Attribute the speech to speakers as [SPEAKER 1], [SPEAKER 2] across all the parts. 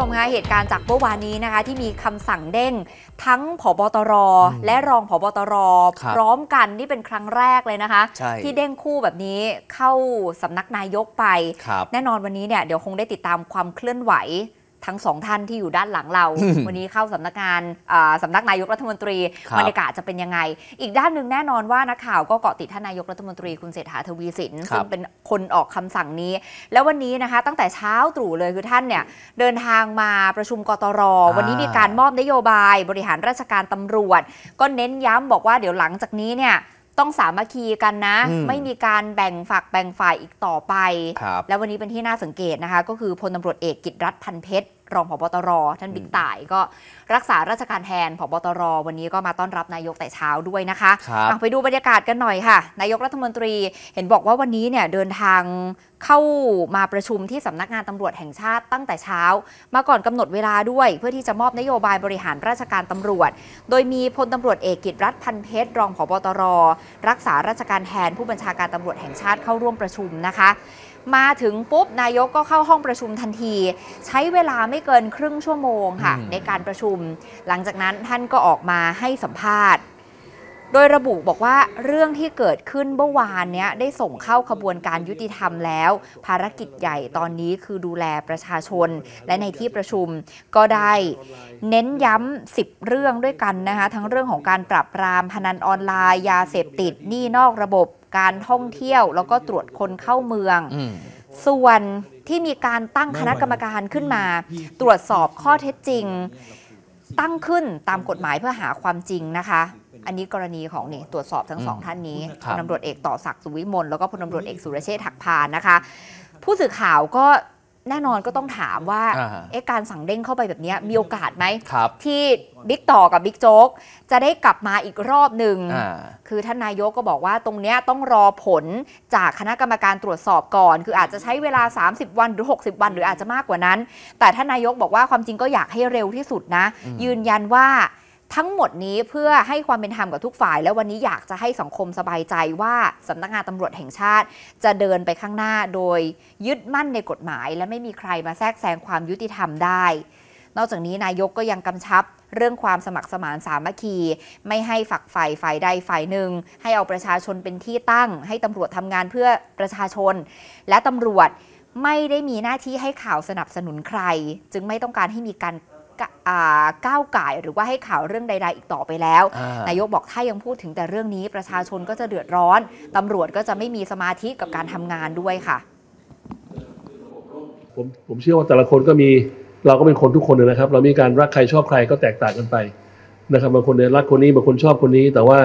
[SPEAKER 1] ชมคะเหตุการณ์จากเมื่อวานนี้นะคะ ที่มีคำสั่งเด้ง ทั้งผบตรและรองผบตรพร้อมกัน นี่เป็นครั้งแรกเลยนะคะ ที่เด้งคู่แบบนี้เข้าสำนักนายกไป แน่นอนวันนี้เนี่ยเดี๋ยวคงได้ติดตามความเคลื่อนไหวทั้งสองท่านที่อยู่ด้านหลังเรา วันนี้เข้าสำนักงานสำนักนายกรัฐมนตรีบรรยากาศจะเป็นยังไง อีกด้านหนึ่งแน่นอนว่านักข่าวก็เกาะติดท่านนายกรัฐมนตรีคุณเศรษฐาทวีสินซึ่งเป็นคนออกคำสั่งนี้ แล้ววันนี้นะคะตั้งแต่เช้าตรู่เลยคือท่านเนี่ยเดินทางมาประชุมกตรวันนี้มีการมอบนโยบายบริหารราชการตำรวจ ก็เน้นย้ำบอกว่าเดี๋ยวหลังจากนี้เนี่ยต้องสามัคคีกันนะ ไม่มีการแบ่งฝักแบ่งฝ่ายอีกต่อไป แล้ววันนี้เป็นที่น่าสังเกตนะคะ ก็คือพลตารวจเอกกิตรัฐพันเพชรรองผบตรท่านบิ๊กต่ายก็รักษาราชการแทนผบตรวันนี้ก็มาต้อนรับนายกแต่เช้าด้วยนะคะคไปดูบรรยากาศกันหน่อยค่ะ นายกรัฐมนตรีเห็นบอกว่าวันนี้เนี่ยเดินทางเข้ามาประชุมที่สำนักงานตำรวจแห่งชาติตั้งแต่เช้า มาก่อนกำหนดเวลาด้วยเพื่อที่จะมอบนโยบายบริหารราชการตำรวจ โดยมีพลตำรวจเอกกิตรัฐพันเพชรรองผบตรรักษาราชการแทนผู้บัญชาการตำรวจแห่งชาติเข้าร่วมประชุมนะคะ มาถึงปุ๊บนายกก็เข้าห้องประชุมทันที ใช้เวลาไม่เกินครึ่งชั่วโมงค่ะในการประชุม หลังจากนั้นท่านก็ออกมาให้สัมภาษณ์ โดยระบุบอกว่าเรื่องที่เกิดขึ้นเมื่อวานนี้ได้ส่งเข้าขบวนการยุติธรรมแล้ว ภารกิจใหญ่ตอนนี้คือดูแลประชาชนและในที่ประชุมก็ได้เน้นย้ำสิบเรื่องด้วยกันนะคะทั้งเรื่องของการปรับปรามพนันออนไลน์ ยาเสพติดหนี้นอกระบบการท่องเที่ยว แล้วก็ตรวจคนเข้าเมืองอส่วนที่มีการตั้งคณะกรรมการขึ้นมา ตรวจสอบข้อเท็จจริงตั้งขึ้นตามกฎหมายเพื่อหาความจริงนะคะ อันนี้กรณีของนี่ตรวจสอบทั้งสองท่านนี้พลตำรวจเอกต่อศักดิ์สุวิมลแล้วก็พลตำรวจเอกสุรเชษฐ์ถักพานนะคะ ผู้สื่อข่าวก็แน่นอนก็ต้องถามว่าเอ๊ะการสั่งเด้งเข้าไปแบบนี้มีโอกาสไหมที่บิ๊กต่อกับบิ๊กโจ๊ก จะได้กลับมาอีกรอบหนึ่ง คือท่านนายกก็บอกว่าตรงนี้ต้องรอผลจากคณะกรรมการตรวจสอบก่อน คืออาจจะใช้เวลา 30 วันหรือ 60 วัน หรืออาจจะมากกว่านั้น แต่ท่านนายกบอกว่าความจริงก็อยากให้เร็วที่สุดนะ ยืนยันว่าทั้งหมดนี้เพื่อให้ความเป็นธรรมกับทุกฝ่าย และวันนี้อยากจะให้สังคมสบายใจว่าสำนักงานตำรวจแห่งชาติจะเดินไปข้างหน้าโดยยึดมั่นในกฎหมาย และไม่มีใครมาแทรกแซงความยุติธรรมได้ นอกจากนี้นายกก็ยังกำชับเรื่องความสมัครสมานสามัคคี ไม่ให้ฝักฝ่าย ฝ่ายใดฝ่ายหนึ่ง ให้เอาประชาชนเป็นที่ตั้ง ให้ตำรวจทำงานเพื่อประชาชน และตำรวจไม่ได้มีหน้าที่ให้ข่าวสนับสนุนใคร จึงไม่ต้องการให้มีการก้าวไก่หรือว่าให้ข่าวเรื่องใด ๆ อีกต่อไปแล้วนายกบอกถ้ายังพูดถึงแต่เรื่องนี้ประชาชนก็จะเดือดร้อน ตำรวจก็จะไม่มีสมาธิกับการทำงานด้วยค่ะ ผมผมเชื่อว่าแต่ละคนก็มีเราก็เป็นคนทุกคนนะครับ เรามีการรักใครชอบใครก็แตกต่างกันไปนะครับ บางคนเนี่ยรักคนนี้บางคนชอบคนนี้ แต่ว่า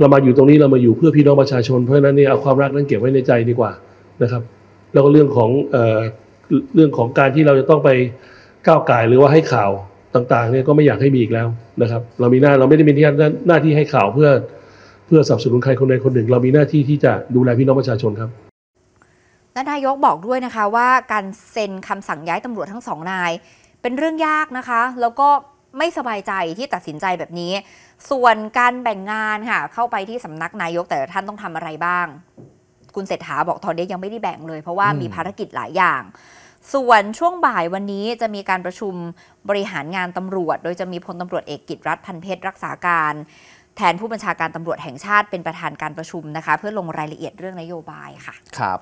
[SPEAKER 1] เรามาอยู่ตรงนี้เรามาอยู่เพื่อพี่น้องประชาชนเพราะฉะนั้นเนี่ยเอาความรักนั้นเก็บไว้ในใจดีกว่านะครับ แล้วก็เรื่องของเออเรื่องของการที่เราจะต้องไปก้าวไก่หรือว่าให้ข่าวต่างๆเนี่ยก็ไม่อยากให้มีอีกแล้วนะครับเรามีหน้าเราไม่ได้มีที่หน้าที่ให้ข่าวเพื่อเพื่อสับสนุนใครคนใดคนหนึ่ง เรามีหน้าที่ที่จะดูแลพี่น้องประชาชนครับนายกบอกด้วยนะคะว่าการเซ็นคำสั่งย้ายตำรวจทั้งสองนายเป็นเรื่องยากนะคะแล้วก็ไม่สบายใจที่ตัดสินใจแบบนี้ ส่วนการแบ่งงานค่ะเข้าไปที่สำนักนายกแต่ท่านต้องทำอะไรบ้าง คุณเศรษฐาบอกตอนนี้ยังไม่ได้แบ่งเลย เพราะว่ามีภารกิจหลายอย่างส่วนช่วงบ่ายวันนี้จะมีการประชุมบริหารงานตำรวจ โดยจะมีพลตำรวจเอกกิตรัฐพันเพชรรักษาการ แทนผู้บัญชาการตำรวจแห่งชาติเป็นประธานการประชุมนะคะ เพื่อลงรายละเอียดเรื่องนโยบายค่ะครับ